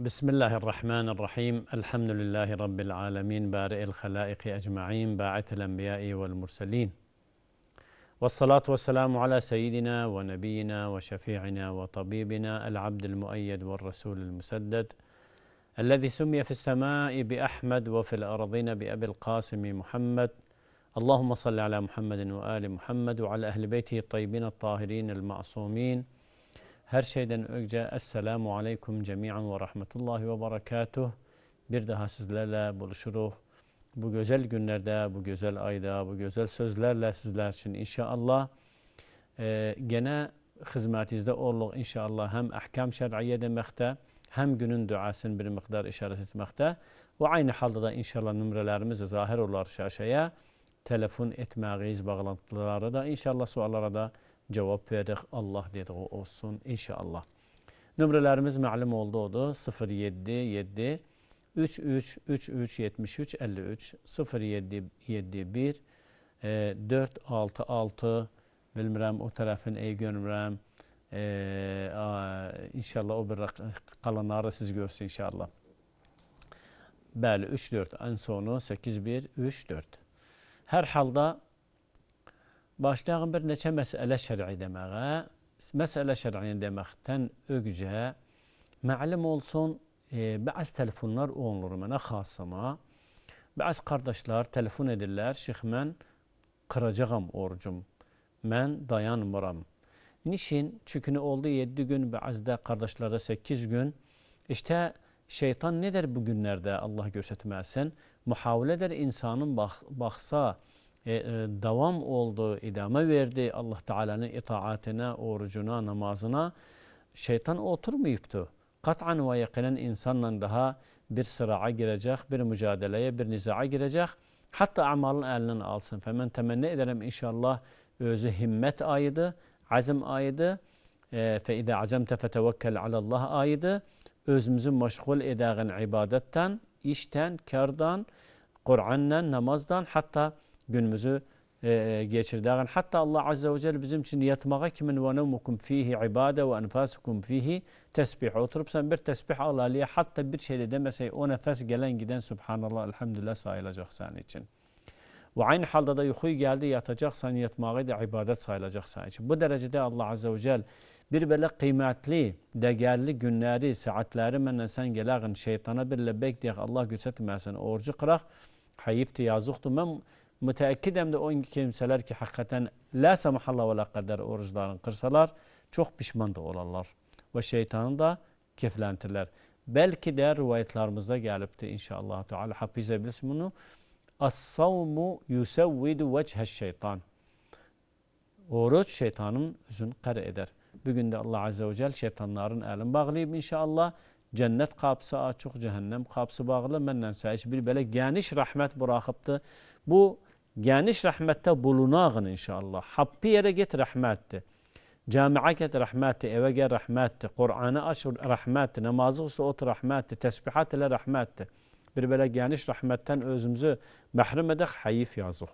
بسم الله الرحمن الرحيم الحمد لله رب العالمين بارئ الخلائق أجمعين باعث الأنبياء والمرسلين والصلاة والسلام على سيدنا ونبينا وشفيعنا وطبيبنا العبد المؤيد والرسول المسدد الذي سمي في السماء بأحمد وفي الأرضين بأبي القاسم محمد اللهم صل على محمد وآل محمد وعلى أهل بيته الطيبين الطاهرين المعصومين Her şeyden önce Esselamu Aleyküm Cemi'an ve Rahmetullahi ve Berekatuh. Bir daha sizlerle buluşuruz. Bu güzel günlerde, bu güzel ayda, bu güzel sözlerle sizler için inşallah e, gene hizmetinizde olur. inşallah. Hem ahkam şer'iye demekte, hem günün duasını bir miktar işaret etmekte. Ve aynı halde de inşallah numaralarımız zahir olur şaşaya. Telefon etmeyiz, bağlantıları da inşallah sorulara da cevap verir. Allah dedi o olsun inşallah. Nömrelerimiz malum oldu oldu. 077 33 33 73 53 077 e, 466 bilmirəm o tarafın ey görmürəm. E, a, inşallah o bir qalanları siz görsün inşallah. Bəli 3 4 ən sonu 8 1 3 4. Hər halda Başlayaq bir neçə məsələ şər'i deməyə. Məsələ şər'i deməkdən ögcə məlum olsun, e, bəzi telefonlar olunur mənə xasıma. Bəzi qardaşlar telefon edirlər, şeyx mən qıracağam orucum, mən dayanmıram. Niçin? Çünki oldu 7 gün, bəzidə qardaşlarda 8 gün. İşte şeytan ne der bu günlerde Allah göstermesin? Muhavle eder insanın bax, baxsa, E, e, devam oldu, idame verdi Allah Teala'nın itaatine, orucuna, namazına şeytan oturmayıptı. Kat'an ve yakinen insanla daha bir sırağa girecek, bir mücadeleye, bir nizaa girecek. Hatta amalın elinden alsın. Femen temenni ederim inşallah özü himmet ayıdı, azim ayıdı. E, fe izâ azemte fetevekkel alallah ayıdı. Özümüzü meşgul edağın ibadetten, işten, kardan, Kur'an'dan, namazdan hatta günümüzü e, geçirdi. hatta Allah Azze ve Celle bizim için yatmak, kimin ve nevmukum fihi ibade ve enfasukum fihi tesbih. Oturup sen bir tesbih al Ali'ye hatta bir şey de demesey o nefes gelen giden subhanallah elhamdülillah sayılacak senin için. Ve aynı halde da yuhuy geldi yatacaksan yatmağı da ibadet sayılacak senin için. Bu derecede Allah Azze ve Celle bir böyle kıymetli, değerli günleri, saatleri menden sen gelağın şeytana bir lebbek diye Allah gözetmesin. Orucu kırak, hayif yazıktı. Ben müteekidem de o kimseler ki hakikaten la samahallah ve la kader oruçlarını kırsalar çok pişman da olarlar. Ve şeytanı da keflentirler. Belki de rivayetlerimizde gelip de inşallah Teala hafize bilsin bunu. As-savmu yusevvidu vecheş şeytan. Oruç şeytanın yüzünü kare eder. Bugün de Allah Azze ve Celle şeytanların elini bağlayıp inşallah cennet kapısı açık, cehennem kapısı bağlı. Menden sahiş bir böyle geniş rahmet bırakıptı. Bu Geniş rahmette bulunağın inşallah. Hakkı yere git rahmetti. Cami'e git rahmetti, eve gel rahmetti, Kur'an'ı aç rahmetti, namazı usta ot rahmetti, tesbihat ile rahmetti. Bir belə geniş rahmetten özümüzü məhrim edək, hayif yazıq.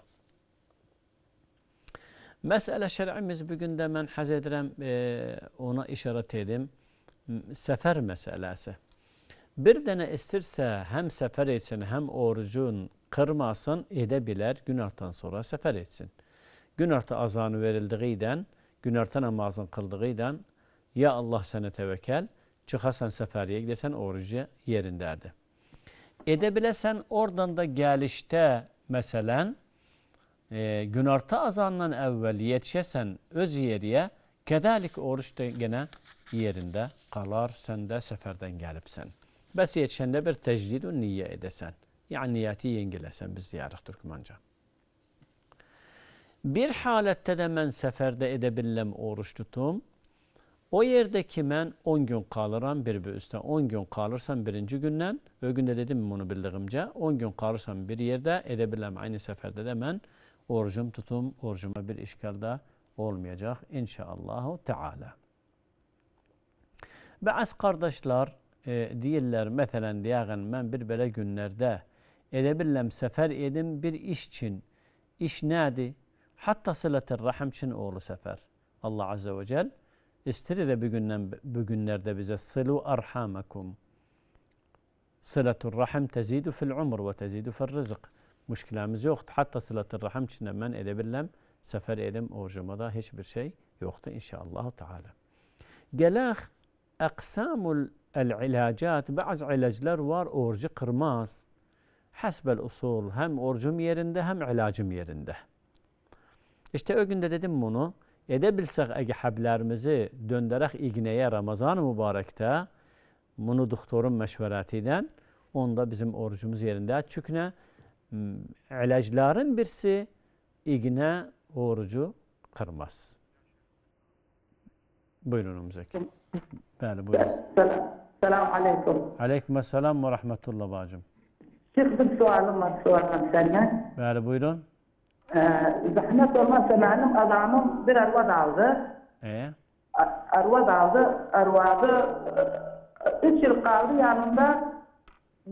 Məsələ şərəmiz bugün də mən həz edirəm, e, ona işarət edim. Səfər məsələsi. Bir dene istirse hem sefer etsin, hem orucun kırmasın edebilir. Günahtan sonra sefer etsin. Günahta azanı verildiğinden, günahta namazın kıldığından ya Allah sana tevekkül, çıkarsan seferiye gidesen orucu yerindedir. Edebilesen oradan da gelişte meselen e, günahta azandan evvel yetişesen öz yeriye kedalik oruç gene yerinde kalar sen de seferden gelipsen. Bəs yetişəndə bir təcrid niyə edəsən. Yəni niyyəti yengiləsən biz deyərik Türkmanca. Bir halətdə də mən səfərdə edə oruç tutum. O yerdə ki mən 10 gün qalıram bir bir üstə 10 gün kalırsam birinci günden o gündə dedim bunu bildiğimce, 10 gün kalırsam bir yerde edə aynı seferde də mən orucum tutum orucuma bir işkarda olmayacak. olmayacaq inşallahü teala. Bəs qardaşlar e, deyirlər, məsələn, deyəğən, mən bir böyle günlerde elə sefer edim bir iş için İş nədir? Hatta sılatır rahim için oğlu sefer Allah Azze ve Cel istirir de bugünden, bugünlerde bize sılu arhamakum. Sılatur rahim tezidu fil umr ve tezidu fil rızık. Müşkilemiz yoktu. Hatta sılatır rahim için ben edebilirim. Sefer edim orucuma da hiçbir şey yoktu inşallah Teala. Gelak aksamul el ilacat bazı ilaçlar var orucu kırmaz. Hasbel usul hem orucum yerinde hem ilacım yerinde. İşte o günde dedim bunu. Edebilsek ege hablerimizi dönderek iğneye Ramazan mübarekte bunu doktorun meşveratiyle onda bizim orucumuz yerinde. Çünkü ne? ilaçların birisi iğne orucu kırmaz. Buyurun Umzeki. Bəli, buyurun. السلام عليكم Aleyküm selam ve rahmetullah bacım. Çıktım sualım var sormak senden. Bəli, buyurun. Ee, zahmet olmazsa benim adamım bir arva daldı. Ee, Ar- Arva daldı, arvadı. e, Üç yıl kaldı yanımda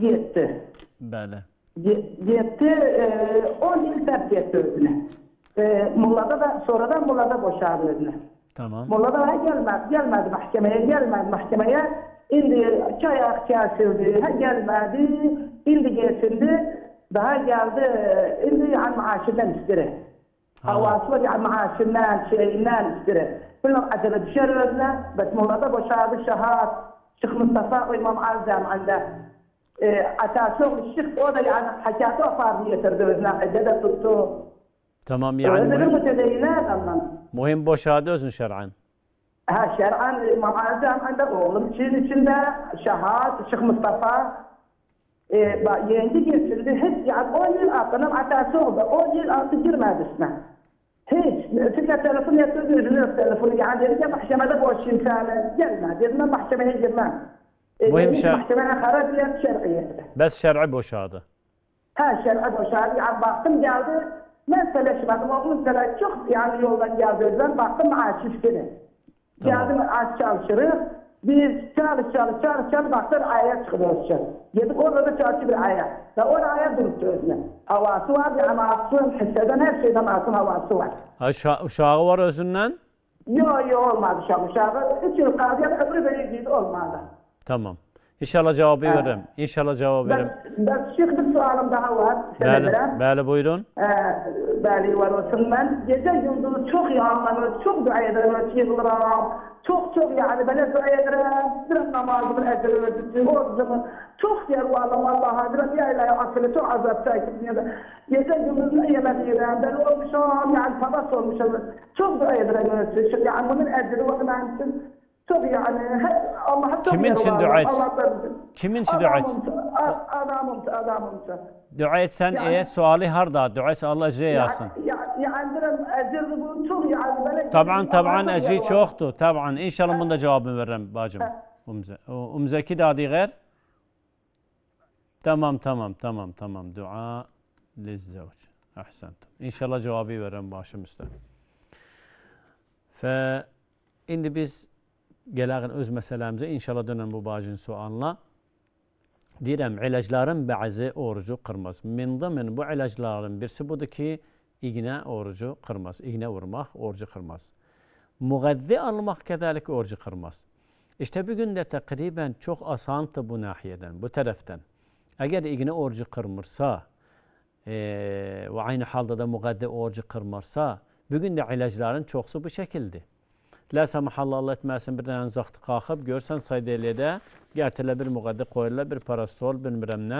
gitti. bəli. Gitti, e, on yıl terk etti özüne. E, Mullada da, sonradan Mullada boşandı özüne. Tamam. Mullada da gelmedi, gelmedi mahkemeye, gelmedi mahkemeye. İndi çay çayak kesildi, gelmedi, indi kesindi, daha geldi, indi yani maaşından istire. Havası var yani maaşından, şeyinden istire. Bunlar acaba düşer önüne, bet Murat'a şahat, Şeyh Mustafa İmam Azam anda. E, Atatürk Şeyh o da yani hakikati o farz getirdi özüne, de tuttu. Tamam yani. Öyle bir mütedeyine adamdan. Mühim boşardı özün şer'an. Ha şer'an İmam Azam ancak oğlum Çin içinde şahat, Şeyh Mustafa e, yeğendi geçirdi. Hiç yani o yıl altından atası oldu. o yıl altı girmedi üstüne. Hiç. Fikret telefonu yatırdı, üzülür telefonu. Yani dedi ki mahkemede boş imkanı. Gelme. Dedim ben mahkemeye girmem. E, Mühim şer. Mahkemeye karar diyen şer'iyette. Bes şer'i boşadı. Ha şer'i boşadı. Yani baktım geldi. Ben söyleşmedim. Oğlum sana çok yani yoldan geldi. Ben baktım aşif gelin. Tamam. Geldim az çalışırız. Biz çalış çalış çalış çalış baktır aya çıkıyoruz çalış. Yedik orada da çalışı bir aya. Ve o aya durdu özüne. Havası var, bir havası, hisseden her şeyden masum havası var. Ha şa şağı var özünden? Yok yok olmadı şağı şağı. Üç yıl kaldı ya da öbürü böyle olmadı. Tamam. İnşallah cevabı ha. veririm. İnşallah cevabı veririm. Ben, Şeyh bir sualım daha var. Bəli, bəli buyurun. Ee, bəli var olsun. Ben gece gündüz çok yağlanır, çok dua ederim, yığılırım. Çok çok yani ben dua ederim. Biraz namazımı ederim, borcumu. Çok yalvarırım Allah'a. Biraz ya ilahi asılı çok azap çekip dünyada. Gece gündüz ne yemek yiyorum. Ben olmuşum yani tabas olmuşum. Çok dua ederim. Yani bunun ecri var benim çok yani Allah'a çok Kimin için dua et? Kimin için dua et? Adamımsa, adamımsa. Dua etsen yani, e, suali harda, dua et Allah ece yazsın. Taban taban eci çoktu. Taban. inşallah bunda cevabını veririm bacım. Umzeki dadi gayr. Tamam tamam tamam tamam. Dua lizzevc. Ahsant. İnşallah cevabı veririm başım üstüne. Fe, indi biz gələğin öz məsələmizə inşallah dönən bu bacın sualına deyirəm, iləclərin bəzi orucu qırmaz. Min bu ilaçların birisi budur ki, iğnə orucu qırmaz. İğnə vurmaq orucu qırmaz. Müğəddi almaq kədəlik orucu qırmaz. İşte bir gün de təqribən çok asandır bu nahiyədən, bu tərəfdən. Eğer iğnə orucu kırmırsa ve aynı halda da müqəddi orucu kırmırsa bugün de ilacların çoxsu bu şəkildir. Ləsə mahallallah etməsin, bir dənə zaxtı qalxıb, görsən saydeliyyədə gərtilə bir müqəddi qoyurlar, bir parastol, bilmirəm nə.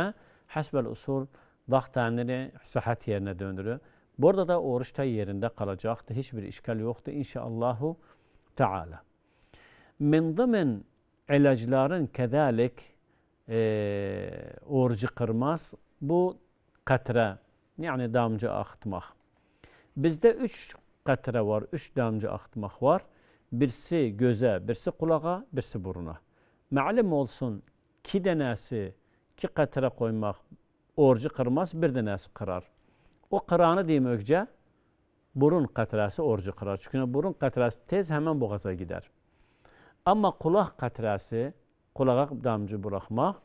Həsbəl usul dax təniri səhət yerinə döndürür. Burada da oruç da yerində qalacaqdır. Heç bir işgal yoxdur. İnşaallahu Teala. Min dımin ilacların kədəlik e, orucu kırmaz. Bu qatra, yani damcı axıtmaq. Bizdə üç qatra var, üç damcı axıtmaq var birisi göze, birisi kulağa, birisi buruna. Malum olsun ki denesi ki katire koymak orucu kırmaz, bir denesi kırar. O kırağını diyeyim ökce, burun katrası orucu kırar. Çünkü burun katrası tez hemen boğaza gider. Ama kulak katrası, kulağa damcı bırakmak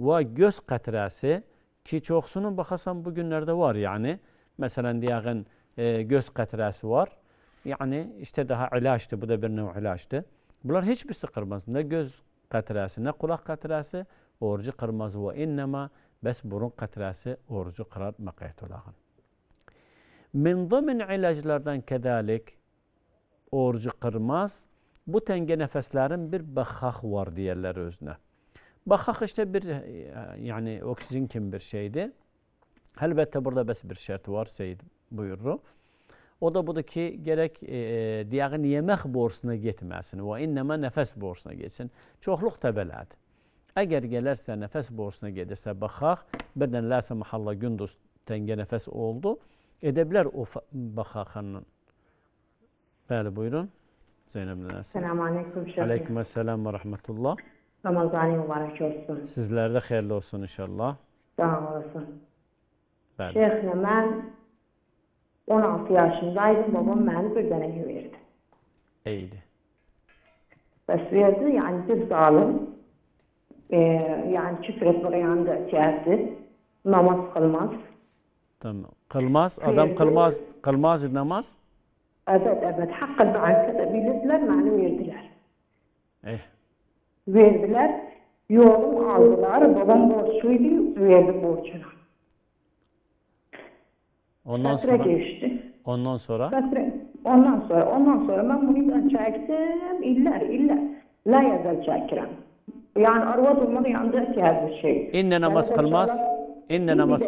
ve göz katrası ki çoxsunun baxasan bugünlerde var, Yani mesela deyəğin e, göz qatirəsi var yani işte daha ilaçtı, bu da bir nev ilaçtı. Bunlar hiçbirisi şey kırmaz. Ne göz katrası, ne kulak katrası orucu kırmaz. Ve innema bes burun katrası orucu kırar mekaytulahın. Min zımın ilaçlardan kedalik orucu kırmaz. Bu tenge nefeslerin bir bakhah var diyorlar özüne. Bakhah işte bir yani oksijen kim bir şeydi. Elbette burada bes bir şart var Seyyid buyurur. O da budur ki, gərək e, e diyağın yemək borusuna getməsin və innəmə nəfəs borusuna getsin. Çoxluq da belədir. Əgər gələrsə nəfəs borusuna gedirsə, baxaq, birdən ləsə mahalla gündüz təngə nəfəs oldu, edə bilər o baxaqının. Bəli, buyurun. Zeynəb Nənəsi. Selamun aleyküm. Aleyküm əsələm və rəhmətullah. Ramazani mübarək olsun. Sizlərdə xeyirli olsun inşallah. Sağ olasın. Bəli. Şeyxlə, mən 16 yaşındaydım. Babam beni bir tane verdi. İyiydi. Bəs verdi, yəni bir zalim, e, yəni küfr etməyəndə gəldi. Namaz qılmaz. Tamam. Qılmaz, adam qılmaz, qılmaz namaz. Evet, evet. Hakkında arkada bilirdiler, mənim verdiler. Eh. Verdiler, yolum aldılar, babam borçluydu, verdi borcunu. Ondan Satır sonra geçti. Ondan sonra Satır, ondan sonra ondan sonra ben bunu çektim iller iller la yazar çekirim. Yani arvat olmadı yandı ki her şey. İnne namaz yani kılmaz. İnne namaz.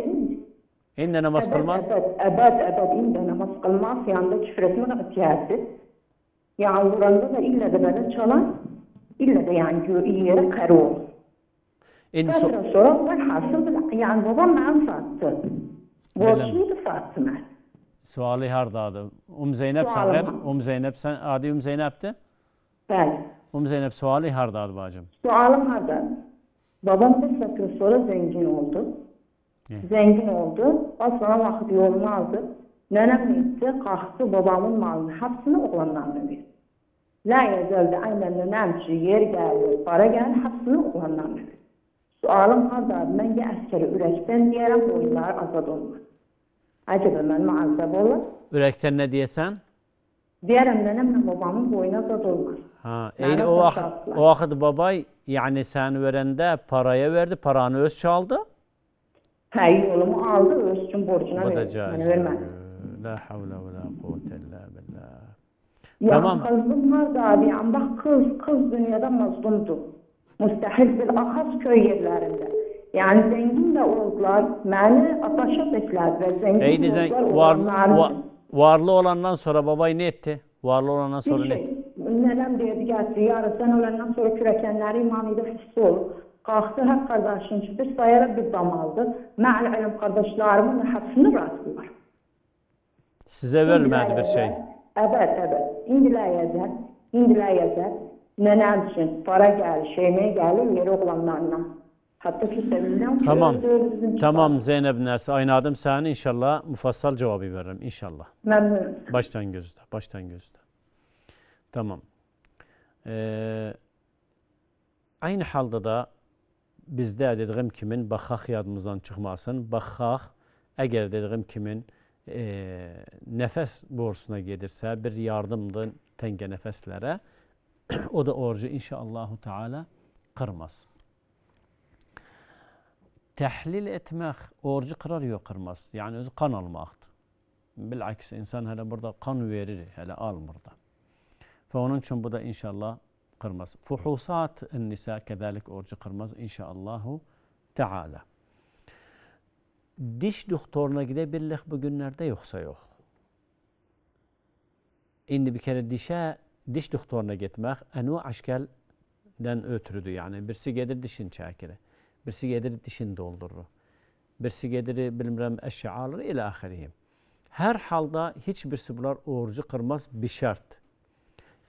İnne namaz kılmaz. Ebed ebed inde namaz kılmaz. Yanında küfür etme ihtiyacı. Yani vuranda da illa da beni çalar. İlla da yani iyi yere karı olur. İndi sonra ben hasıl yani babam ben sattı. Borçluydu Fatıma. her hardadı. Um Zeynep sen. sanır. Um Zeynep sen adi Um Zeynep'ti. Evet. Um Zeynep sualı her hardadı bacım. Sualim hardadı. Babam bir satır sonra zengin oldu. He. Eh. Zengin oldu. Aslan vakit yolunu aldı. Nenem gitti, kalktı babamın malını hepsini oğlanlarına verdi. La yazıldı aynen nenem yer geldi, para geldi hepsini oğlanlarına verdi. Sualım hazır, məncə əskəri ürəkdən deyərəm, boyunlar azad olmur. Acaba mənim azab olur. Ürəkdən nə deyəsən? Deyərəm, nənəmlə babamın boynu azad olmaz. Ha, ey, o, vaxt, o vaxt babay, yani sən verəndə paraya verdi, paranı öz çaldı? Hə, yolumu aldı, öz üçün borcuna verdi. Mənə vermədi. La havla və la quvvətə illə billah. Ya tamam. kızım var da abi, bak kız, kız dünyada mazlumdur. müstəhil bir axas köy yerlərində. Yəni zəngin də oğullar məni ataşa bəklər və zəngin Eyni zəng, var, va, varlı olandan sonra babayı ne etti? Varlı olandan sonra şey, ne etti? Nənəm deyirdi, gəldi, yarı sən öləndən sonra kürəkənləri imam idi, xüsusi olur. Qalxdı, hər qardaşın çıxdı, sayara bir dam aldı. Məl ələm qardaşlarımın həbsini razı var. Sizə vermədi bir şey. Əbət, əbət. İndiləyəcək, indiləyəcək. Nenemsin. Para gel, şeyime geldim yeri oğlanlarla. Hatta ki sevildim. Tamam. Tamam Zeynep Nesi. Aynı adım sen inşallah mufassal cevabı veririm inşallah. Memnun. Baştan gözde, baştan gözde. Tamam. Ee, aynı halde de bizde dediğim kimin baxaq yadımızdan çıxmasın. Baxaq eğer dediğim kimin e, nəfəs borusuna gedirsə, bir yardımdır tenge nefeslere o da orucu inşallahü teala kırmaz. Tehlil etmek orucu kırar yok kırmaz. Yani özü kan almaktır. Bilakis insan hele burada kan verir, hele al burada. Ve onun için bu da inşallah kırmaz. Fuhusat nisa kezalik orucu kırmaz inşallahu teala. Diş doktoruna gidebilirlik bugünlerde yoksa yok. Şimdi bir kere dişe diş doktoruna gitmek enu aşkelden ötürüdü yani. Birisi gelir dişin çakiri, birisi gelir dişin doldurur, birisi gelir bilmem eşya alır ile ahiriyim. Her halda hiçbirisi bunlar orucu kırmaz bir şart.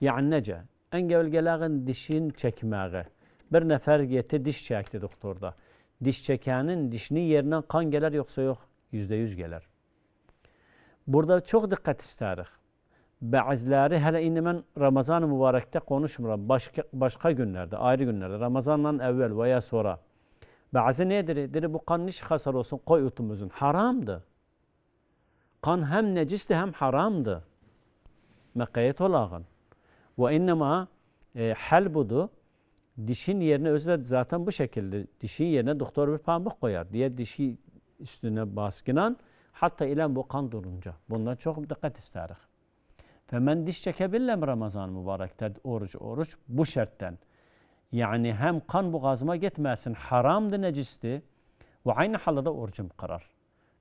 Yani nece? En gevgelağın dişin çekmeği. Bir nefer gitti diş çekti doktorda. Diş çekenin dişini yerine kan gelir yoksa yok. Yüzde yüz gelir. Burada çok dikkat isteriz. Bəziləri hələ indi mən Ramazan-ı mübarəkdə konuşmuram. Başka, başqa günlerde, ayrı günlerde. Ramazandan evvel veya sonra. Bazı nedir? Dedi bu kan niçin hasar olsun? Koy yutumuzun. Haramdı. Kan hem necisti hem haramdı. Mekayet olağın. Ve innema e, hal budu. Dişin yerine özler zaten bu şekilde. Dişin yerine doktor bir pamuk koyar. diye dişi üstüne baskınan hatta ilen bu kan durunca. Bundan çok dikkat isteriz. Femen diş çekebillem Ramazan mübarekte oruç oruç bu şertten. Yani hem kan boğazıma gitmesin haramdı necisti ve aynı halde orucum karar.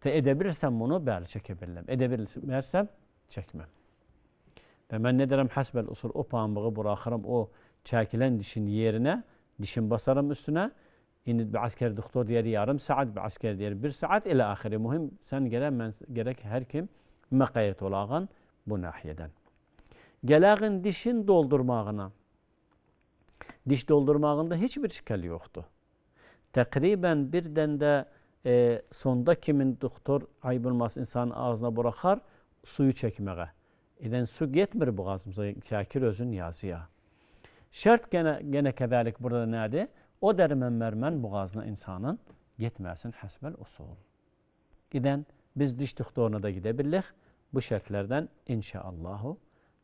Te edebilirsem bunu bel çekebilirim. Edebilirsem çekmem. Ve ben ne derim hasbel usul o pambığı bırakırım o çekilen dişin yerine dişin basarım üstüne. İnid bir asker doktor diğer yarım saat bir asker diğer bir saat ile ahire. Muhim sen gerek, gerek her kim mekayet olağın bu nahiyədən. Gələğin dişin doldurmağına. Diş doldurmağında heç bir şikəl yoxdur. Təqribən birdən də e, sonda kimin doktor aybılmaz insanın ağzına buraxar suyu çəkməyə. Edən su getmir boğazımıza, Şakir özün yazıya. Şərt gene, gene kədəlik burada nədir? O dərmən mərmən boğazına insanın getməsin həsbəl usul. Edən biz diş doktoruna da gedə bilirik. bu şertlerden inşaallahu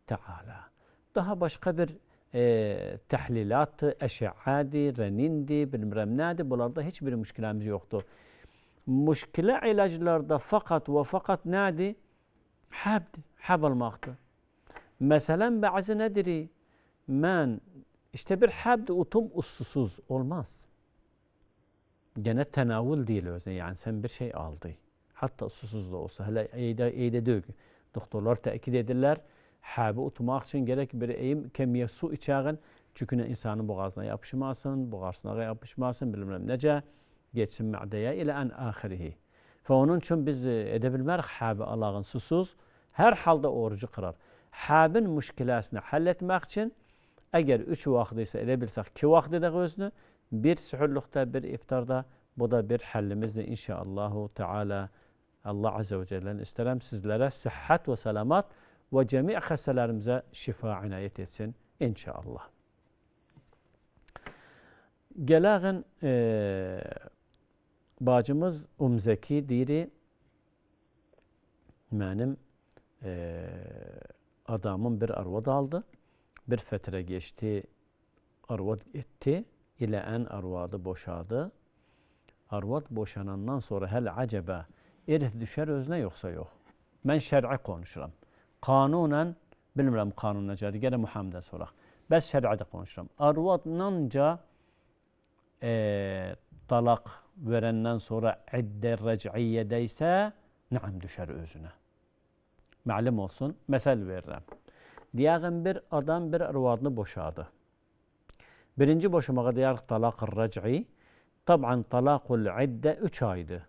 teala. Daha başka bir e, tehlilattı, eşeadi, renindi, bilmem neydi. Bunlarda hiçbir müşkilemiz yoktu. Müşkile ilaçlarda fakat ve fakat neydi? Habd, hab almaktı. Mesela bazı nedir? Men, işte bir habd utum ussusuz olmaz. Gene tenavül değil özne. Yani sen bir şey aldı. Hətta susuz da olsa, hələ eydə, eydə deyil ki, doktorlar təkid edirlər, həbi utmaq üçün gərək bir eyim kəmiyə su içəğin, çünki insanın boğazına yapışmasın, boğazına yapışmasın, bilmirəm necə, geçsin məqdəyə ilə ən axirihi. Və onun üçün biz e, edə bilmərik həbi alağın susuz, hər halda orucu qırar. Həbin müşkiləsini həll etmək üçün, əgər üç vaxt isə edə bilsək, ki vaxt edək özünü, bir sühürlüqdə, bir iftarda, bu da bir həllimizdir inşallahü teala. Allah Azze ve Celle'nin isterim sizlere sıhhat ve selamat ve cemi hastalarımıza şifa inayet etsin inşallah. Gelağın e, bacımız Umzeki diri benim e, adamın bir arvad aldı. Bir fetre geçti, arvad etti. ile en arvadı boşadı. Arvad boşanandan sonra hel acaba erif düşər özünə yoxsa yox. Mən şər'i konuşuram. Qanunan, bilmirəm qanun necədir, gələ Muhammedə soraq. Bəs şərədə konuşuram. Arvadlanca e, talaq verəndən sonra iddə rəc'iyyədə deyse, nəam düşer özünə. Məlum olsun, mesel verirəm. Deyəğin bir adam bir arvadını boşadı. Birinci boşamağa deyər talaq rəc'i. Taban talaqul iddə 3 aydır.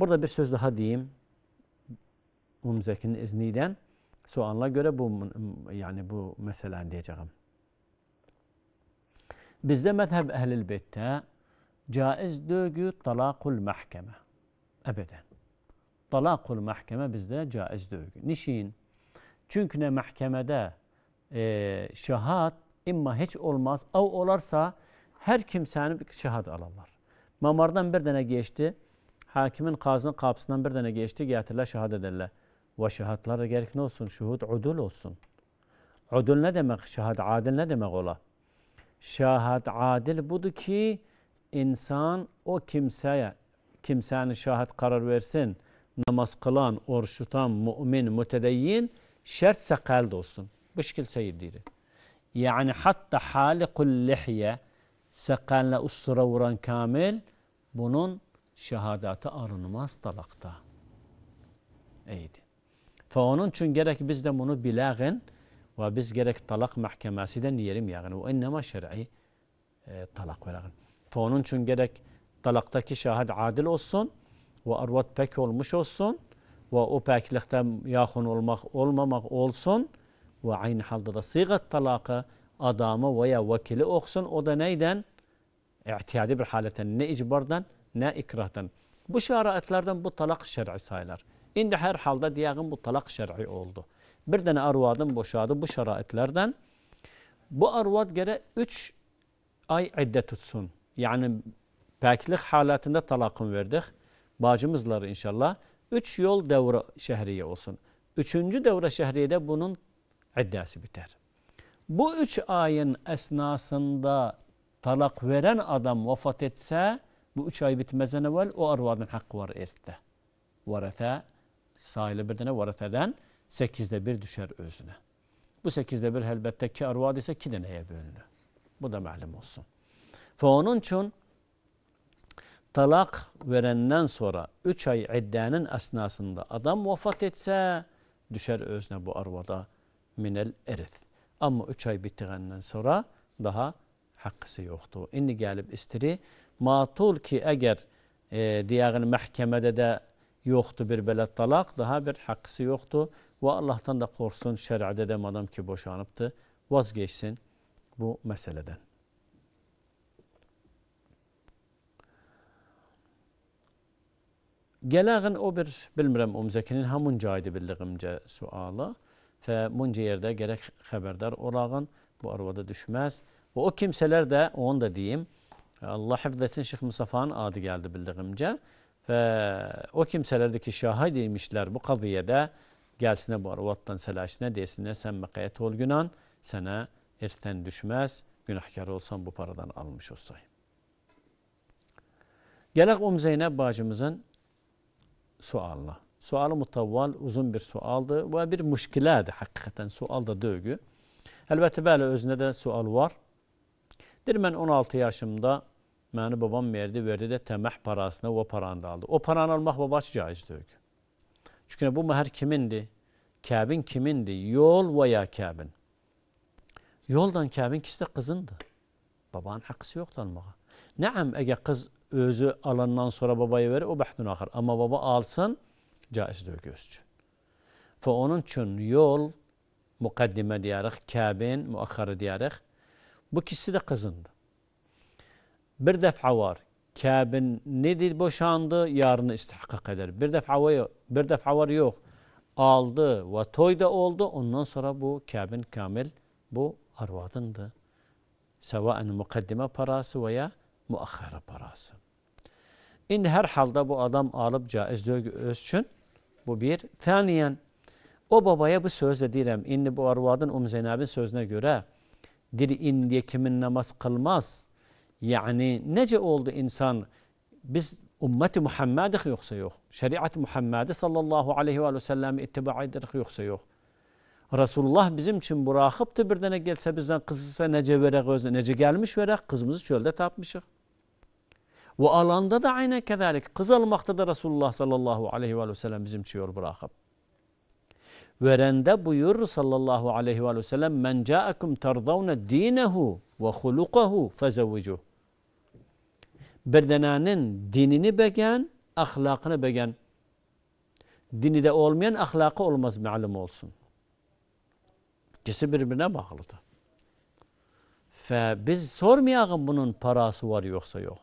Burada bir söz daha diyeyim. Mumzekin izniyle sualla göre bu yani bu mesele diyeceğim. Bizde mezhep ehlil beytte caiz dövgü talakul mahkeme. Ebeden. Talakul mahkeme bizde caiz dövgü. Nişin? Çünkü ne mahkemede e, şahat imma hiç olmaz av olarsa her kimsenin şahat alırlar. Mamardan bir tane geçti hakimin kazının kapısından bir tane geçti, getirler şahit ederler. Ve şahitler da gerek ne olsun? Şuhud udul olsun. Udul ne demek? Şahit adil ne demek ola? Şahit adil budur ki insan o kimseye, kimsenin şahit karar versin, namaz kılan, oruç tutan, mümin, mütedeyyin, şertse kald olsun. Bu şekilde seyirdir. Yani hatta halikul lihye, sakalına ustura vuran kamil, bunun şehadata alınmaz talakta. Eydi. Fe onun için gerek biz de bunu bilagin ve biz gerek talak mahkemesinden diyelim yani. Ve innema şer'i e, talak velagin. Fe onun için gerek talaktaki şahit adil olsun ve arvat pek olmuş olsun ve o peklikten yakın olmak olmamak olsun ve aynı halde de sigat talakı adamı veya vekili oksun o da neyden? İhtiyadi bir haletten ne icbardan? ne ikrahdan. Bu şaraatlardan bu talak şer'i sayılır. İndi her halda diyagın bu talak şer'i oldu. Bir tane arvadın boşadı bu şaraatlardan. Bu arvad gere 3 ay iddet tutsun. Yani peklik halatında talakın verdik. bacımızları inşallah. 3 yol devre şehriye olsun. Üçüncü devre şehriyede bunun iddesi biter. Bu üç ayın esnasında talak veren adam vefat etse bu üç ay bitmezden evvel o arvadın hakkı var erikte. Varete, sahile bir tane vareteden sekizde bir düşer özüne. Bu sekizde bir elbette ki arvad ise iki deneye bölünür. Bu da malum olsun. Ve onun için talak verenden sonra üç ay iddenin esnasında adam vefat etse düşer özne bu arvada minel erith. Ama üç ay bittiğinden sonra daha hakkısı yoktu. İndi gelip istiri matul ki eğer e, diyeğin mahkemede de yoktu bir belə talak, daha bir hakkısı yoktu. Ve Allah'tan da korsun şer'ade de madem ki boşanıptı, vazgeçsin bu meseleden. Gələğin o bir, bilmirəm, Umzəkinin həmunca idi bildiyimcə sualı. Fə munca yerdə gərək xəbərdar olağın, bu arvada düşməz. Ve o kimsələr də, onu da deyim, Allah hafz Şeyh Mustafa'nın adı geldi bildiğimce. Ve o kimselerdeki şahit imişler bu kadiyede gelsine bu arvattan selaşına desinler sen mekayet ol günan sana erten düşmez günahkar olsan bu paradan almış olsayım. Gerek Um Zeynep bacımızın sualına. Sualı mutavval uzun bir sualdı ve bir müşkiladı hakikaten sualda da dövgü. Elbette böyle özünde de sual var. Dedim ben 16 yaşımda beni babam verdi, verdi de temeh parasını o paranı da aldı. O paranı almak babaç caiz diyor. Çünkü bu meher kimindi? kabin kimindi? Yol veya kabin? Yoldan kabin kisi de kızındı. Babanın hakkısı yoktu almağa. Naam, eğer kız özü alandan sonra babaya verir, o bəhdün axır. Ama baba alsın, caiz diyor gözcü. Fa onun için yol mukaddime diyerek, kabin muakhara diyerek, bu kişi de kızındı. Bir defa var. Kâb'in nedir boşandı yarını istihkak eder. Bir defa var, bir defa var yok. Aldı ve toy da oldu. Ondan sonra bu Kâb'in kamil bu arvadındı. Sevaen mukaddime parası veya muahhara parası. İndi her halde bu adam alıp caiz dövgü öz bu bir. Thaniyen o babaya bu sözle deyirəm. İndi bu arvadın Um Zeynəbin sözünə görə diri'in diye kimin namaz kılmaz. Yani nece oldu insan? Biz ümmeti Muhammed'ik yoksa yok. Şeriat Muhammed'i sallallahu aleyhi ve sellem ittiba edirik yoksa yok. Resulullah bizim için bırakıptı bir tane gelse bizden kızısa nece verek özü, nece gelmiş verek kızımızı çölde tapmışık. Ve alanda da aynen kederlik. Kız almakta da Resulullah sallallahu aleyhi ve sellem bizim için bırakıp verende buyur sallallahu aleyhi ve sellem men ca'akum terdavne dinehu ve hulukahu fezevvicuh. Berdenanin dinini begen, ahlakını begen. Dini de olmayan ahlakı olmaz malum olsun. İkisi birbirine bağlıdır. Fe biz sormayalım bunun parası var yoksa yok.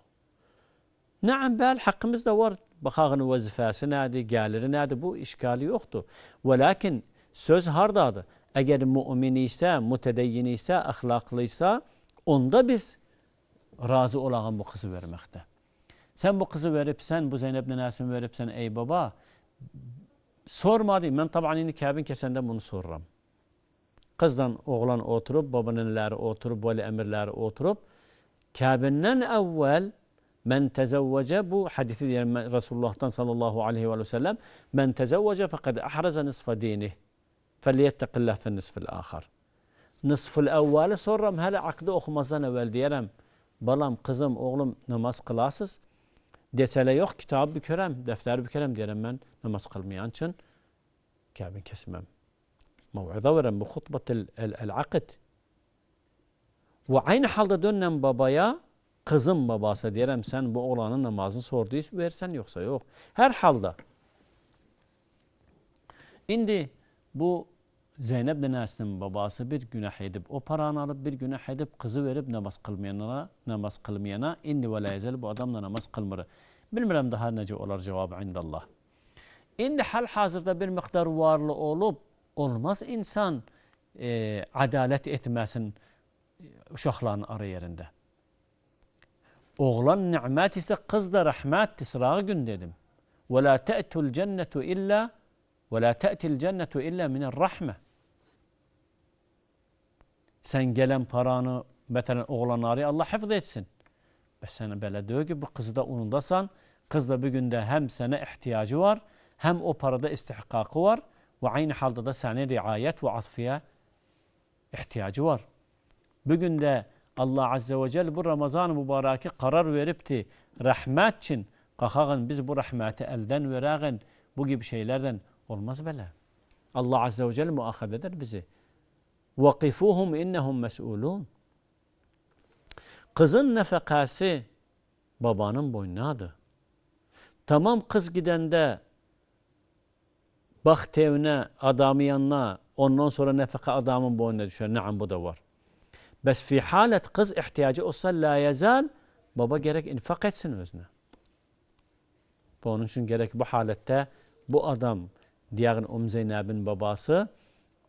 Naam bel hakkımız da var bakağını vazifəsi nədir, gəliri nədir, bu işgali yoxdur. Və lakin söz hardadır? Əgər mümini isə, mütədeyyin isə, əxlaqlı isə, onda biz razı olağın bu kızı verməkdə. Sən bu qızı veribsən, bu Zeynəb nənəsini veribsən, ey baba, sormadı. Mən taban indi kəbin kəsəndə bunu soruram. Qızdan oğlan oturub, babanınləri oturub, vəli əmirləri oturub. Kəbindən əvvəl من تزوج بو حديث رسول الله صلى الله عليه واله وسلم من تزوج فقد أحرز نصف دينه فليتق الله في النصف الآخر نصف الأول سرم هل عقد أخ مزنا والديرم بلام قزم أغلم نماز قلاسس ديسالة يوخ كتاب بكرم دفتر بكرم ديرم من نماز قلميان چن كابن كسمم موعظة ورم بخطبة العقد وعين حال دونم بابايا Kızım babası diyelim sen bu oğlanın namazını sordu, versən yoksa yok. Her halde. Şimdi bu Zeynep də Nəslin babası bir günah edip o paranı alıp bir günah edip kızı verip namaz qılmayana, namaz kılmayana. indi və ləyəzəl bu adamla namaz qılmır. Bilmirəm daha necə olar cavabı indallah. İndi hal-hazırda bir miqdar varlı olub, olmaz insan e, adalet etmesin e, uşaqların arı yerində. Oğlan nimet ise kız da rahmet israğı gün dedim. Ve la te'tul cennetu illa ve la te'til cennetu illa minel rahme. Sen gelen paranı mesela oğlanı araya Allah hafız etsin. Ve sana böyle diyor ki bu kızı da onundasan kız da bir günde hem sana ihtiyacı var hem o parada istihkakı var ve aynı halde de sana riayet ve atfiye ihtiyacı var. Bugün de Allah Azze ve Celle bu Ramazan-ı Mübarek'i karar veripti. Rahmet için kalkağın biz bu rahmeti elden verağın bu gibi şeylerden olmaz böyle. Allah Azze ve Celle muakhaz eder bizi. وَقِفُوهُمْ اِنَّهُمْ مَسْئُولُونَ Kızın nefekası babanın boynunadı. Tamam kız gidende baht evine, adamı yanına, ondan sonra nefaka adamın boynuna düşer. Naam bu da var. Bəs fi halət qız ehtiyacı olsa la yazal baba gerek infak etsin özünə. Ve onun için gerek bu halette bu adam diğer Um Zeynəbin babası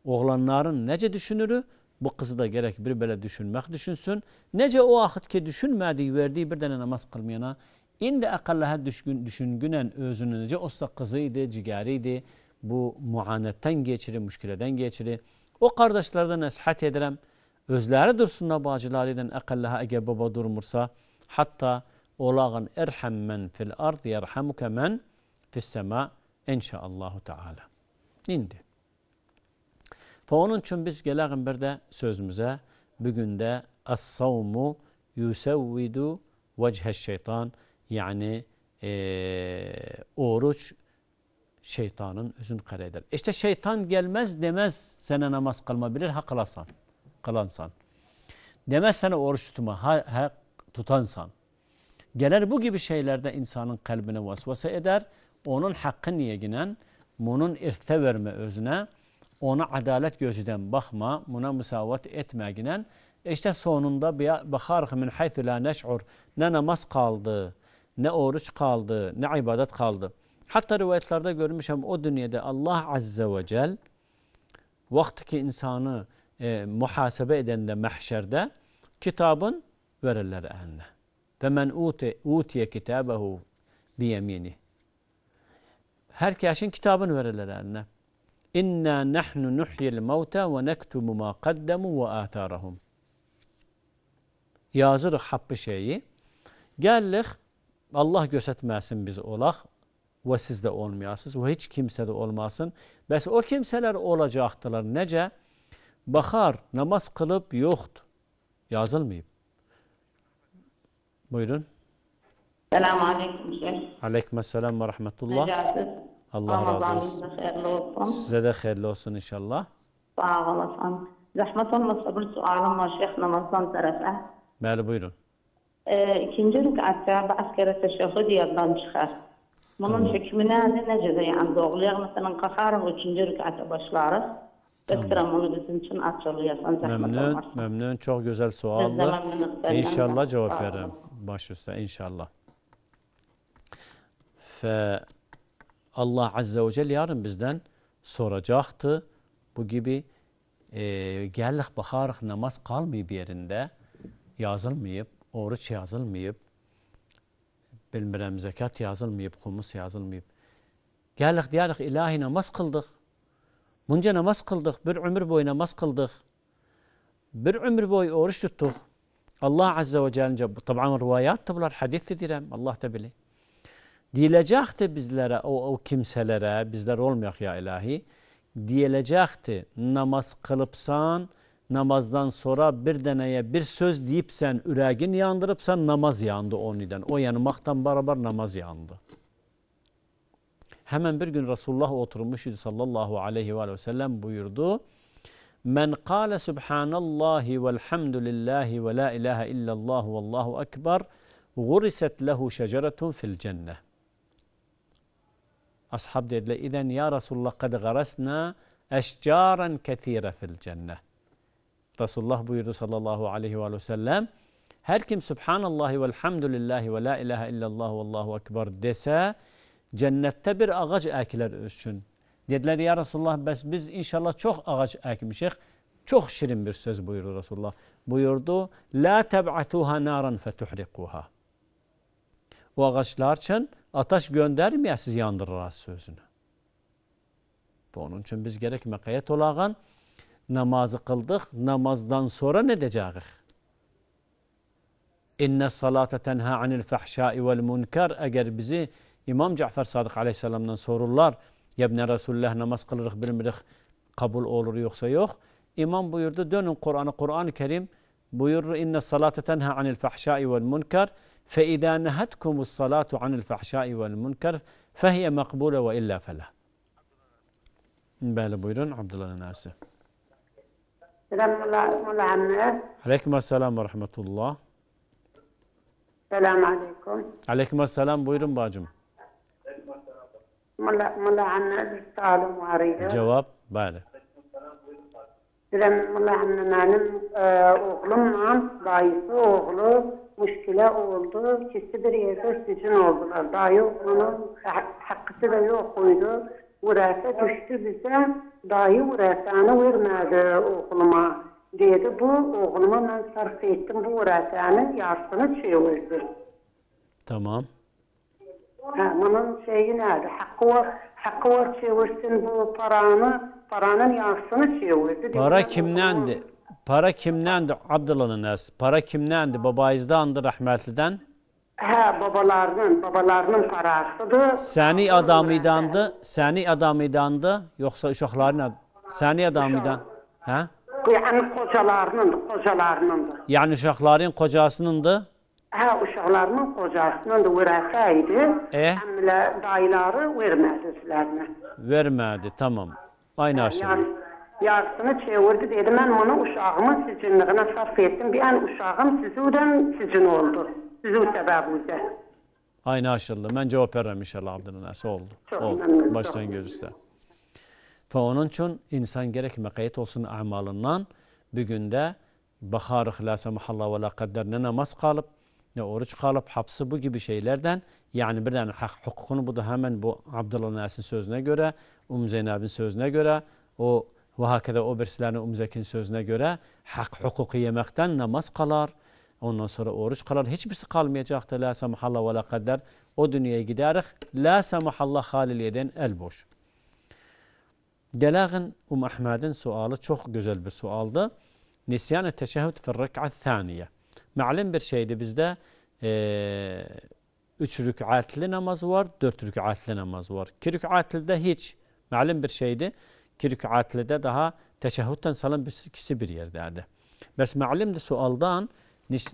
oğlanların necə düşünürü bu kızı da gerek bir böyle düşünmek düşünsün. Nece o axıt ki düşünmediği verdiği bir dənə namaz kılmayana indi əqalləhə düşgün, düşüngünən özünü nece olsa kızıydı idi, idi. Bu muanətdən geçirir, müşkileden geçirir. O kardeşlerden nəsihət ederim özləri dursunlar bacılarıyla əqəlləha əgər baba durmursa, hatta olağın erhəm mən fil ard yerhəmukə mən fis sema, inşaallahu Teala. İndi. Fa onun üçün biz gələğin bir də sözümüzə bu gündə əs-savmu yusavvidu vəchəş şeytan, yani e, oruç şeytanın özün qara edər. İşte şeytan gelmez demez sana namaz kılma bilir hak alasan. Kalansan. demezsen oruç tutma, ha, ha, tutansan, gelir bu gibi şeylerde insanın kalbine vasvasa eder, onun hakkını yeginen, bunun irte verme özüne, ona adalet gözüden bakma, buna musavat etme ginen, işte sonunda bakar min haythu la neş'ur, ne namaz kaldı, ne oruç kaldı, ne ibadet kaldı. Hatta rivayetlerde görmüşüm o dünyada Allah Azze ve Celle, vakti ki insanı e, muhasebe eden de mahşerde kitabın verirler eline. Femen utiye kitabehu bi yemini. Her kişinin kitabını verirler eline. İnna nahnu nuhyil mevta ve nektumu ma qaddemu ve atarahum. Yazırıq happı şeyi. Gəlirik, Allah göstərməsin biz olaq və siz də olmayasınız və heç kimsə də olmasın. Bəs o kimsələr olacaqdılar. nece? bakar, namaz kılıp yoktu. Yazılmayıp. Buyurun. Selamun Aleyküm Şeyh. Aleyküm Selam ve Rahmetullah. Necasız. Allah razı olsun. hayırlı olsun. Size de hayırlı olsun inşallah. Sağ olasın. Zahmet olmasa bir sualım var Şeyh namazdan tarafa. Bəli, buyurun. E, ikinci rükətdə bəskərə təşəhhüd yaddan çıxar. Bunun tamam. hükmü nədir, necədir? Yəni, doğruluyaq, məsələn, qalxarıq, üçüncü rükətə başlarıq. Memnun, memnun. Çok güzel sualdı. İnşallah cevap veririm. Baş üstüne inşallah. Fe Allah Azze ve Celle yarın bizden soracaktı. Bu gibi e, geldik bakarık namaz kalmıyor bir yerinde. Yazılmayıp, oruç yazılmayıp, bilmirəm zekat yazılmayıp, humus yazılmayıp. Geldik diyerek ilahi namaz kıldık. Bunca namaz kıldık, bir ömür boyu namaz kıldık. Bir ömür boyu oruç tuttuk. Allah Azze ve Celle'nin tabi rivayet de bunlar hadis de direm Allah da bilir. Diyiləcəkdir bizlərə, o, o kimsələrə, bizler olmayaq ya ilahi, diyiləcəkdir namaz qılıbsan, namazdan sonra bir deneye bir söz deyibsən, ürəqin yandırıpsan namaz yandı onidən. O yanmaqdan beraber namaz yandı. Hemen bir gün Resulullah oturmuş sallallahu aleyhi ve sellem buyurdu. Men kâle subhanallahi velhamdülillahi ve la ilahe illallah vallahu ekber guriset lehu şeceretun fil cenneh. Ashab dediler, İzen ya Resulullah kad garasna eşcaren kethire fil cenneh. Resulullah buyurdu sallallahu aleyhi ve sellem, her kim subhanallahi velhamdülillahi ve la ilahe illallah ve allahu ekber dese, cennette bir ağac əkilər üçün. dediler ya Resulullah, bəs biz inşallah çox ağac əkmişik. Çok şirin bir söz buyurdu Resulullah. Buyurdu, La təb'atuha naran fətuhriquha. O ağaçlar üçün ataş göndərməyəsiz yandırırız sözünü. Onun üçün biz gerek məqayət olağan namazı kıldık namazdan sonra ne edəcəyik? İnne salate tenha anil fahşai vel munkar. Eğer bizi İmam Cafer Sadık aleyhisselamdan sorurlar. Yebne Resulullah namaz kılırık bir mirik kabul olur yoksa yok. İmam buyurdu dönün Kur'an'ı Kur'an-ı Kerim buyurur inne salate tenha anil fahşai vel munker fe idâ nehetkumus salatu anil fahşai vel munker fehiye makbule ve illa felah. Bəli, buyurun Abdullah Nasi. Selamun aleyküm. Aleyküm selam ve rahmetullah. Selamun aleyküm. Aleyküm selam, buyurun bacım. Mula, mula anna istalu muarida. Cevap böyle. Dilem mula anna nanim e, oğlumla dayısı oğlu müşkile oldu. İkisi bir yerde sizin oldular. Dayı onun hakkısı da yok koydu. Urasa düştü bize. Dayı urasanı vermedi oğluma. Dedi bu oğluma ben sarf ettim bu urasanı yarısını çevirdi. Tamam. Ha, bunun şeyi nerede? Hakkı var. Hakkı var çevirsin bu paranı. Paranın yarısını çevirdi. Para kimdendi? Para kimdendi Abdülhanınız? Para kimdendi? Babayızdandı rahmetliden? ha babalarının, babalarının parasıdır. Seni adamıdandı, seni idandı yoksa uşaqların adı? Seni adamıdan. He? Yani kocalarının, kocalarının. Yani uşaqların kocasınındı? ha uşaqlarının qocasının da vərəsə idi. E? Həmlə dayıları vermədi sizlərinə. Vermədi, tamam. Aynı aşağı. Yarısını çevirdi dedi, mən onu uşağımın sicinliğine sarf ettim. Bir an uşağım sizden sizin oldu. Sizin sebebiyle. Aynı aşırılı. Ben cevap vermem inşallah Abdülün Esi oldu. Çok oldu. Memnun, Baştan gözüste. Ve onun için insan gerek mekayet olsun amalından bir günde Bahar-ı Hilase Mahalla ve Kadderine namaz kalıp ne oruç kalıp hapsı bu gibi şeylerden yani bir birden hak, hukukunu bu da hemen bu Abdullah Nas'ın sözüne göre, Um Zeynab'in sözüne göre, o ve hakeza o birisilerine Um Zeki'nin sözüne göre hak hukuku yemekten namaz kalar. Ondan sonra oruç kalar. Hiçbirisi şey kalmayacaktı. La samahallah ve la kader. O dünyaya giderek la samahallah haliliyeden el boş. Delağın Um Ahmet'in sualı çok güzel bir sualdı. Nisyan-ı teşehhüd fil rek'at thaniye. Malum bir şeydi bizde e, üç rükatli namaz var, dört rükatli namaz var. Ki rükatlide hiç malum bir şeydi. Ki rükatlide daha teşehhütten salan ikisi bir yerderdi. Bes malumdi sualdan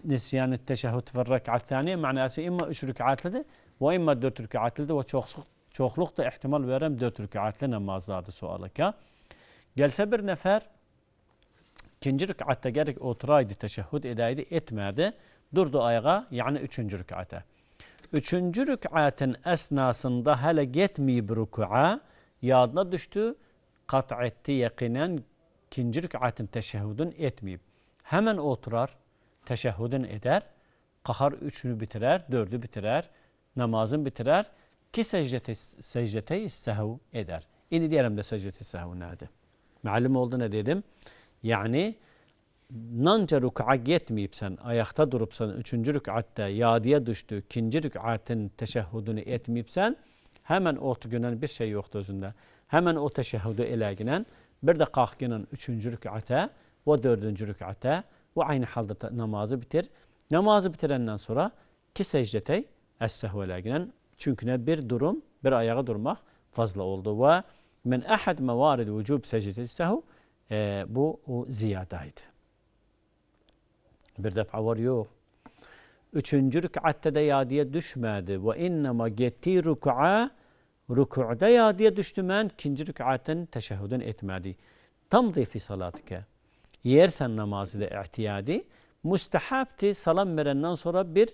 nisyan teşehhüt ve rekat thaniye manası imma üç rükatlidir ve imma dört rükatlidir ve çok çokluk ihtimal veren dört rükatli namazlardı ki Gelse bir nefer İkinci rükatta gerek oturaydı, teşehhud edaydı, etmedi. Durdu ayağa, yani üçüncü rükata. Üçüncü rükatın esnasında hele gitmeyip rükua, yadına düştü, kat etti yakinen ikinci rükatın teşehhudun etmeyip. Hemen oturar, teşehhudun eder, kahar üçünü bitirer, dördü bitirer, namazın bitirer ki secdete, secdete-i sehu eder. İni diyelim de secdete-i sehu nerede? Malum oldu ne dedim? Yani nanca rük'a yetmeyip ayakta durup sen üçüncü rük'atte yadiye düştü, ikinci rük'atin teşehhudunu etmeyip sen hemen ortugünen bir şey yoktu özünde. Hemen o teşehhudu elaginen bir de kalkginen üçüncü rük'ate ve dördüncü rük'ate ve aynı halde namazı bitir. Namazı bitirenden sonra ki secdetey es-sehve elaginen çünkü ne bir durum bir ayağa durmak fazla oldu ve men ahad mevarid vücub secdeti sehu e, bu o ziyadaydı. Bir defa var yok. Üçüncü rükatte de yadiye düşmedi. Ve innema getti rük'a rükûda yadiye düştü men ikinci rükatten teşehhüden etmedi. Tam fi salatike. Yersen namazı da ihtiyadi. Müstehapti salam verenden sonra bir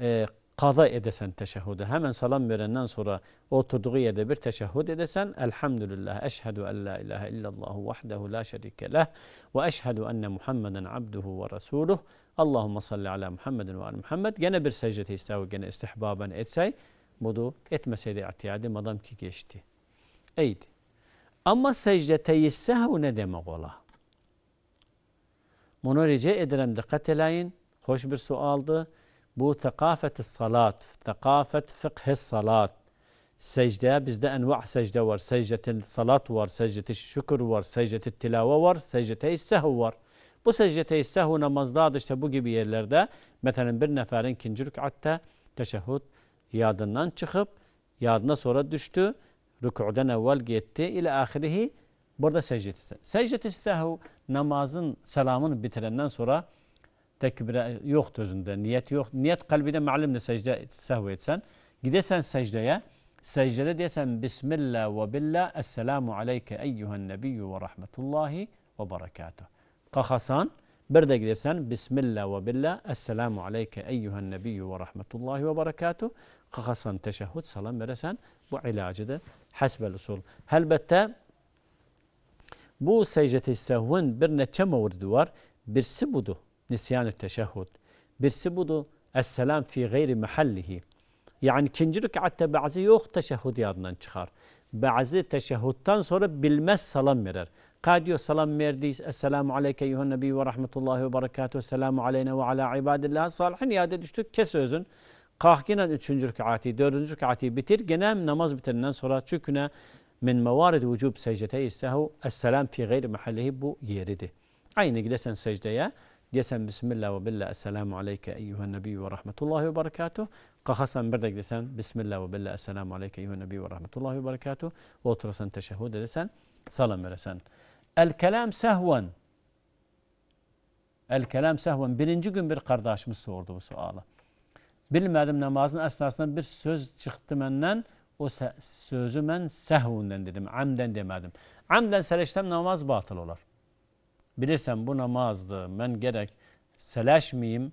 e, kaza edesen teşehhudu. Hemen salam verenden sonra oturduğu yerde bir teşehhud edesen Elhamdülillah eşhedü en la ilahe illallah vahdehu la şerike leh ve eşhedü enne Muhammeden abduhu ve resuluh Allahümme salli ala Muhammedin ve ala Muhammed gene bir secde istavu gene istihbaben etsey budu etmeseydi itiyadi madem ki geçti. Eydi. Ama secdeteyi sehv ne demek ola? Bunu rica ederim dikkat edeyin. Hoş bir sualdı. Bu tekafet salat, tekafet fıkhi salat. Secde bizde enva secde var. Secdetin salat var, secdeti şükür var, secdeti tilava var, secdete sehv var. Bu secdete sehv namazlarda işte bu gibi yerlerde mesela bir neferin ikinci rükatte teşehhud yadından çıkıp yadına sonra düştü. Rüku'dan evvel gitti ile ahirihi burada secdeti sehv. Secdeti sehv namazın selamını bitirenden sonra تكبر يوق تزند نيت يوق نيت قلبي ده معلمنا سجدة سهوية سن قد سن سجدة يا سجدة دي سن بسم الله وبالله السلام عليك أيها النبي ورحمة الله وبركاته قخصان برد قد بسم الله وبالله السلام عليك أيها النبي ورحمة الله وبركاته قخصان تشهد صلاة مرسان وعلاج ده حسب الأصول هل بتا بو سجدة السهون برنا كم وردوار برسبودو nisyanü teşehhud. Birisi budu esselam fi gayri mahallihi. Yani ikinci rükatte bazı yok teşehhud yadından çıkar. Bazı teşehhuddan sonra bilmez salam verir. Ka diyor salam verdiyiz. Esselamu aleyke eyyühen nebi ve rahmetullahi ve berekatuhu. Selamu aleyne ve ala ibadillah salihin. Yada düştük kes özün. Kalk yine üçüncü rükati, dördüncü rükati bitir. Gene namaz bitirinden sonra çüküne min mevarid vücub secdete issehu. Esselam fi gayri mahallihi bu yeridir. Aynı gidersen secdeye desem bismillah ve billah esselamu aleyke eyyühen nebi ve rahmetullahi ve berekatuh. Kalkarsan bir dakika desen bismillah ve billah esselamu aleyke eyyühen nebi ve rahmetullahi ve berekatuh. Ve oturursan teşehhud edesen salam veresen. El kelam sehven. El kelam sehven. Birinci gün bir kardeşimiz sordu bu sualı. Bilmedim namazın esnasında bir söz çıktı benden. O sözü ben sehvunden dedim. Amden demedim. Amden seleştem namaz batıl olar. Bilirsen bu namazdı. Ben gerek seleşmeyeyim,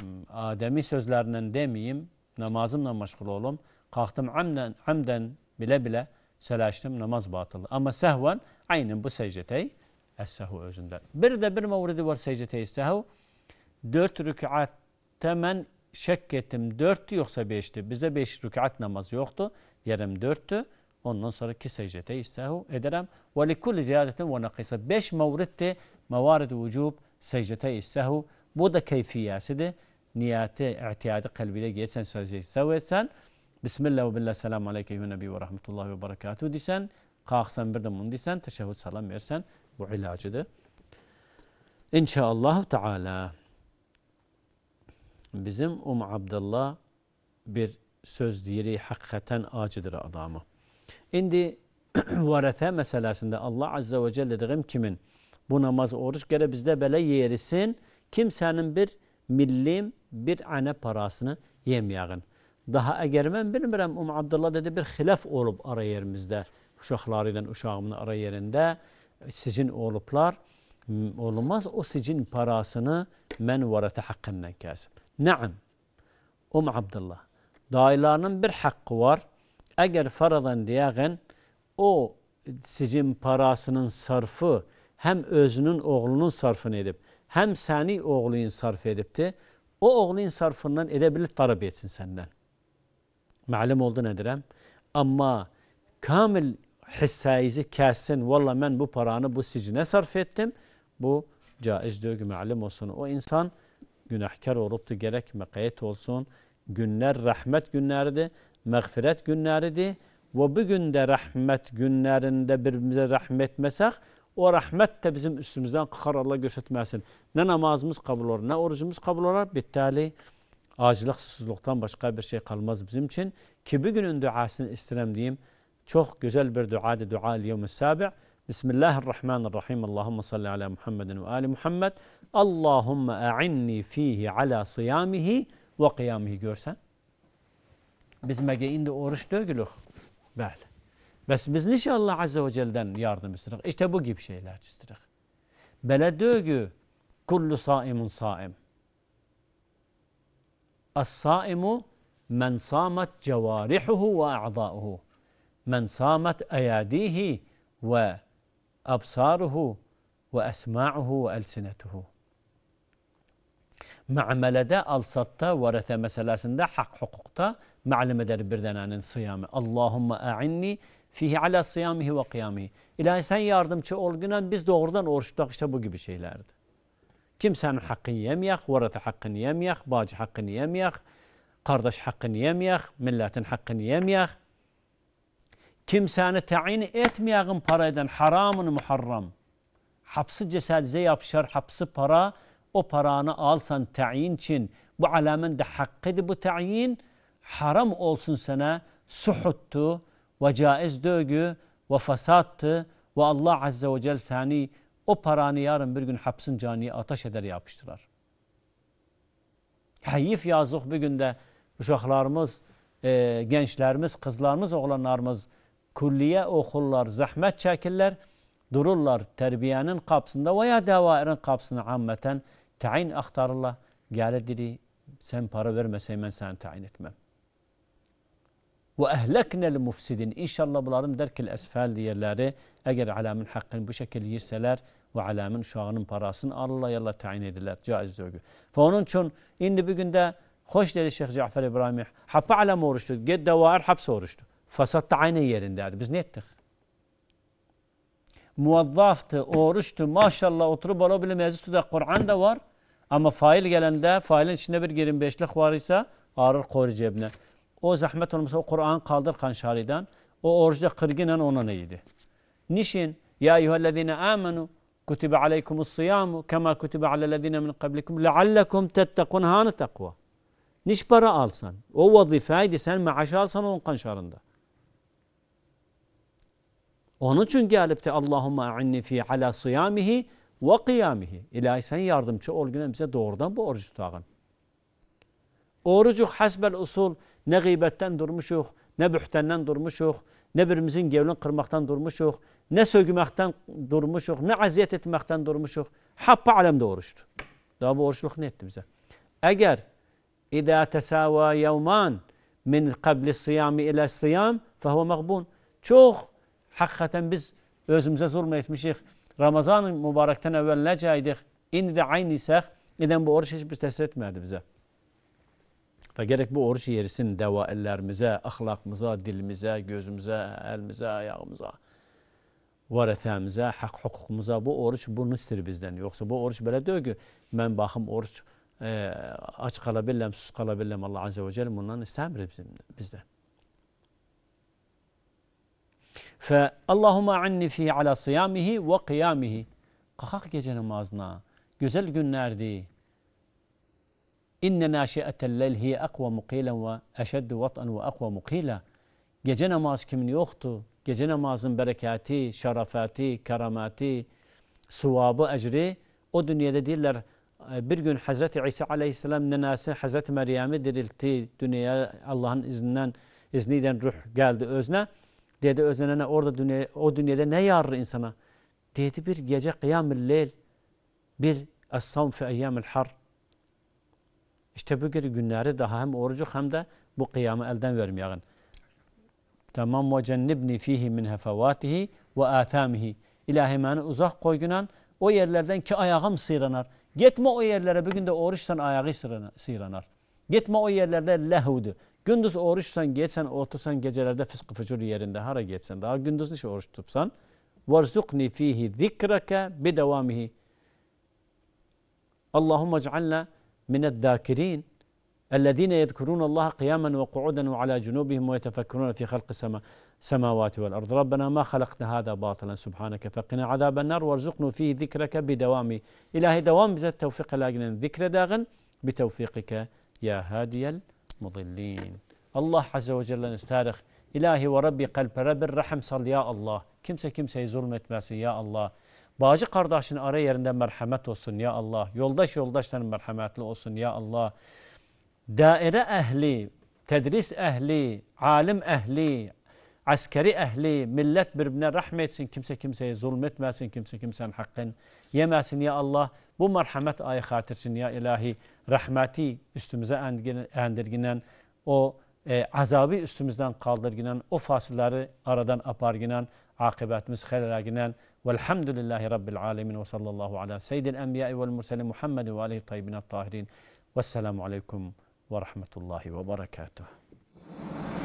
hmm, Adem'i sözlerinden demeyeyim, namazımla meşgul olum. Kalktım amden, amden bile bile seleştim namaz batıldı. Ama sehvan aynen bu secdeteyi es-sehu özünden. Bir de bir mevridi var secdete-i Dört rükat hemen şekketim ettim. Dörttü yoksa beşti. Bize beş rükat namazı yoktu. Yarım dörttü. Ondan ki secdete istahu ederem. Ve likulli ziyadetin ve nakisa. Beş mevritte mevarid vücub secdete istahu. Bu da keyfiyesidir. Niyeti, i'tiyadı kalbide geçsen secdete istahu etsen. Bismillah ve billah selamu aleyke nebi ve rahmetullahi ve berekatuhu desen. Kalksan de bunu desen. Teşehhüd salam versen. Bu ilacıdır. İnşallah Teala bizim Um Abdullah bir söz diyeri hakikaten acıdır adamı. İndi varətə məsələsində Allah Azza və Cəllə deyim kimin bu namaz, oruç gələ bizdə belə yerisin, kimsənin bir millim, bir ənə parasını yeməyəğin. Daha əgər mən bilmirəm, Um Abdullah dedi, bir xiləf olub ara yerimizdə, uşaqları ilə uşağımın ara yerində sicin olublar. Olmaz, o sicin parasını mən varətə haqqından kəsim. Nəam, Um Abdullah, dayılarının bir haqqı var, Eğer faradan diyagen o sizin parasının sarfı hem özünün oğlunun sarfını edip hem seni oğlunun sarf edipti. O oğlunun sarfından edebilir talep etsin senden. Malum oldu nedirem? Ama kamil hissaizi kessin. Valla ben bu paranı bu sicine sarf ettim. Bu caiz diyor ki malum olsun. O insan günahkar olup da gerek mekayet olsun. Günler rahmet günlerdi mağfiret günleridir. Ve bugün de rahmet günlerinde birbirimize rahmet etmesek o rahmet de bizim üstümüzden kıkar Allah göçetmesin. Ne namazımız kabul olur ne orucumuz kabul olur. Bittali acılık susuzluktan başka bir şey kalmaz bizim için. Ki bugünün duasını istirem diyeyim. Çok güzel bir duadı dua yevmi sabi' Bismillahirrahmanirrahim. Allahumme salli ala Muhammedin ve ali Muhammed. Allahumme a'inni fihi ala siyamihi ve kıyamihi görsen. biz mege oruç dögülük. Bəli. Bəs biz necə Allah Azze ve Celle'den yardım istirik? İşte bu gibi şeyler istirik. Belə dögü kullu saimun saim. As-saimu men samet cevarihuhu ve a'da'uhu. Men samet eyadihi ve absaruhu ve esma'uhu ve elsinetuhu. Ma'melede, alsatta, varete meselesinde, hak hukukta, Ma'lum eder bir denenin sıyamı. Allahümme a'inni fihi ala sıyamihi ve kıyamihi. İlahi sen yardımcı ol günen biz doğrudan oruç tutak işte bu gibi şeylerdi. Kimsenin hakkını yemeyek, varatı hakkını yemeyek, bacı hakkını yemeyek, kardeş hakkını yemeyek, milletin hakkını yemeyek. Kimseni tayin etmeyekin paraydan haramın muharram. Hapsı cesedize yapışar, hapsı para, o paranı alsan tayin için. Bu alamen de hakkıdır bu tayin haram olsun sana suhuttu ve caiz dövgü ve fasattı ve Allah Azze ve Celle seni o paranı yarın bir gün hapsın caniye ateş eder yapıştırar. Hayif yazıq bir gündə uşaqlarımız, e, gençlərimiz, qızlarımız, oğlanlarımız külliyə oxurlar, zahmet çəkirlər, dururlar terbiyenin kapsında veya ya dəvairin qapısını ammətən təyin axtarırlar. Gəlir, diri, para verməsək, mən səni təyin etməm ve ehleknel mufsidin. İnşallah bunların derkil esfel diyerleri eğer alamın hakkını bu şekilde yirseler ve alamın şuanın parasını Allah yalla tayin edirlər. Caiz dövgü. Ve onun için indi bir günde hoş dedi Şeyh Cafer İbrahim. Hapı alam oruçtu. Ged devair hapse oruçtu. Fasat da aynı yerindeydi. Biz ne ettik? Muazzaftı, oruçtu. Maşallah oturup olabilir meclisi de Kur'an da var. Ama fail gelende failin içinde bir 25'lik var ise ağrır koru cebine. O zahmet olmasa o Kur'an kaldır kanşaridan. O orucu kırginen ona neydi? Nişin? Ya eyyühellezine amenu kutibe aleykumus siyamu kema kutibe alellezine min kablikum leallekum tettekun hanı takva. Niş para alsan, o vazifeydi sen maaşı alsan onun kanşarında. Onun için gelip de Allahümme a'inni fi ala siyamihi ve kıyamihi. İlahi sen yardımcı ol güne bize doğrudan bu orucu tutağın. Orucu hasbel usul ne gıybetten durmuşuq, ne bühtenden durmuşuq, ne birimizin gevlin kırmaktan durmuşuq, ne sögümekten durmuşuq, ne aziyet etmekten durmuşuq. Happa alemde oruçtu. Daha bu oruçluk ne etti bize? Eğer اِذَا تَسَاوَى يَوْمَانِ min qabli siyami ile siyam fehuve mağbun. Çok hakikaten biz özümüze zulm etmişik. Ramazan mübarekten evvel necaydık. İndi de aynıysak, neden bu oruç hiçbir tesir etmedi bize. Ve gerek bu oruç yerisin deva ellerimize, ahlakımıza, dilimize, gözümüze, elimize, ayağımıza, varethemize, hak hukukumuza bu oruç bunu istir bizden. Yoksa bu oruç böyle diyor ki ben bakım oruç e, aç kalabilirim, sus kalabilirim Allah Azze ve Celle bundan istemir bizden. Fe Allahuma anni fi ala siyamihi ve kıyamihi. Kalk gece namazına. Güzel günlerdi. İnne naşi'atel lelhiye akva mukilen ve eşeddu vat'an ve akva mukila. Gece namaz kimin yoktu? Gece namazın berekati, şerafati, keramati, suvabı, ecri o dünyada değiller. Ee, bir gün Hz. İsa aleyhisselam nenası Hz. Meryem'i diriltti. Dünyaya Allah'ın izninden, izniyle ruh geldi özne. Dedi özenene orada dünya, o dünyada ne yarır insana? Dedi bir gece kıyam-ı leyl, bir es-savm fi eyyam har işte bu gibi günleri daha hem orucu hem de bu kıyamı elden vermeyin. Tamam ve cennibni fihi min hefavatihi ve athamihi. İlahi beni uzak koy günan o yerlerden ki ayağım sıyrınar. Gitme o yerlere bugün de oruçtan ayağı sıyrınar. Gitme o yerlerde lehudu. Gündüz oruçsan geçsen otursan gecelerde fıskı fıcur yerinde hara geçsen daha gündüz dışı oruç tutsan. Varzukni fihi zikreke bedevamihi. Allahümme cealle من الذاكرين الذين يذكرون الله قياما وقعودا وعلى جنوبهم ويتفكرون في خلق السماء السماوات والأرض ربنا ما خلقت هذا باطلا سبحانك فقنا عذاب النار وارزقنا فيه ذكرك بدوام إلهي دوام بذات توفيق لاجنا ذكر داغا بتوفيقك يا هادي المضلين الله عز وجل نستارخ إلهي وربي قلب رب الرحم صل يا الله كمسة كمسة ظلمة باسي يا الله Bağcı kardeşin ara yerinde merhamet olsun ya Allah. Yoldaş yoldaşların merhametli olsun ya Allah. Daire ehli, tedris ehli, alim ehli, askeri ehli, millet birbirine rahmetsin. Kimse kimseye zulmetmesin, kimse kimsenin hakkın yemesin ya Allah. Bu merhamet ayı hatirsin ya ilahi. Rahmeti üstümüze endirginen o e, azabı üstümüzden kaldırginen, o fasilleri aradan aparginen, akıbetimiz hayrına ginen, والحمد لله رب العالمين وصلى الله على سيد الأنبياء والمرسلين محمد وآله الطيبين الطاهرين والسلام عليكم ورحمة الله وبركاته